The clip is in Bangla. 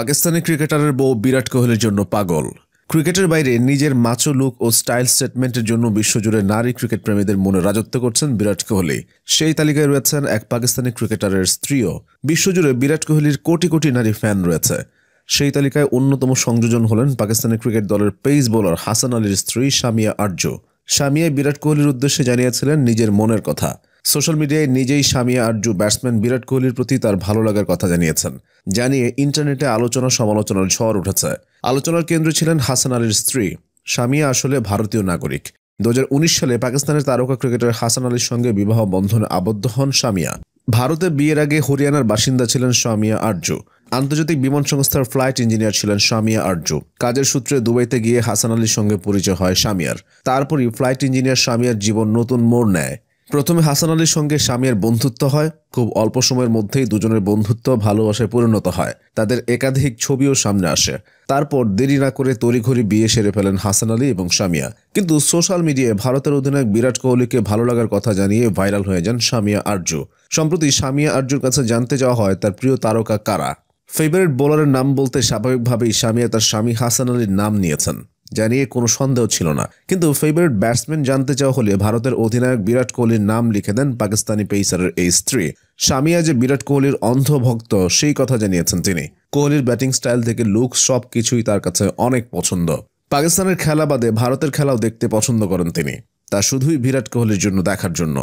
পাকিস্তানি ক্রিকেটারের বউ বিরাট কোহলির জন্য পাগল ক্রিকেটের বাইরে নিজের মাচো লুক ও স্টাইল স্টেটমেন্টের জন্য বিশ্বজুড়ে নারী ক্রিকেট প্রেমীদের মনে রাজত্ব করছেন বিরাট কোহলি সেই তালিকায় রয়েছেন এক পাকিস্তানি ক্রিকেটারের স্ত্রীও বিশ্বজুড়ে বিরাট কোহলির কোটি কোটি নারী ফ্যান রয়েছে সেই তালিকায় অন্যতম সংযোজন হলেন পাকিস্তানি ক্রিকেট দলের পেস বোলার হাসান আলীর স্ত্রী সামিয়া আর্য সামিয়া বিরাট কোহলির উদ্দেশ্যে জানিয়েছিলেন নিজের মনের কথা সোশ্যাল মিডিয়ায় নিজেই সামিয়া আরজু ব্যাটসম্যান বিরাট কোহলির প্রতি তার ভালো লাগার কথা জানিয়েছেন জানিয়ে ইন্টারনেটে আলোচনা সমালোচনার ঝড় উঠেছে আলোচনার কেন্দ্র ছিলেন হাসান আলীর স্ত্রী স্বামী আসলে ভারতীয় নাগরিক দু সালে পাকিস্তানের তারকা ক্রিকেটার হাসান আলীর সঙ্গে বিবাহ বন্ধনে আবদ্ধ হন সামিয়া ভারতে বিয়ের আগে হরিয়ানার বাসিন্দা ছিলেন স্বামিয়া আরজু আন্তর্জাতিক বিমান সংস্থার ফ্লাইট ইঞ্জিনিয়ার ছিলেন স্বামিয়া আরজু কাজের সূত্রে দুবাইতে গিয়ে হাসান আলীর সঙ্গে পরিচয় হয় স্বামিয়ার তারপরই ফ্লাইট ইঞ্জিনিয়ার স্বামিয়ার জীবন নতুন মোড় নেয় প্রথমে হাসান আলীর সঙ্গে স্বামীর বন্ধুত্ব হয় খুব অল্প সময়ের মধ্যেই দুজনের বন্ধুত্ব ভালোবাসায় পরিণত হয় তাদের একাধিক ছবিও সামনে আসে তারপর দেরি না করে তড়িঘড়ি বিয়ে সেরে ফেলেন হাসান আলী এবং সামিয়া কিন্তু সোশ্যাল মিডিয়ায় ভারতের অধিনায়ক বিরাট কোহলিকে ভালো লাগার কথা জানিয়ে ভাইরাল হয়ে যান সামিয়া আর্য সম্প্রতি সামিয়া আর্যুর কাছে জানতে যাওয়া হয় তার প্রিয় তারকা কারা ফেভারিট বোলারের নাম বলতে স্বাভাবিকভাবেই সামিয়া তার স্বামী হাসান আলীর নাম নিয়েছেন যা নিয়ে কোনো সন্দেহ ছিল না কিন্তু ফেভারিট ব্যাটসম্যান জানতে চাওয়া হলে ভারতের অধিনায়ক বিরাট কোহলির নাম লিখে দেন পাকিস্তানি পেসারের এই স্ত্রী স্বামীয়া যে বিরাট কোহলির অন্ধভক্ত সেই কথা জানিয়েছেন তিনি কোহলির ব্যাটিং স্টাইল থেকে লুক সব কিছুই তার কাছে অনেক পছন্দ পাকিস্তানের খেলা বাদে ভারতের খেলাও দেখতে পছন্দ করেন তিনি তা শুধুই বিরাট কোহলির জন্য দেখার জন্য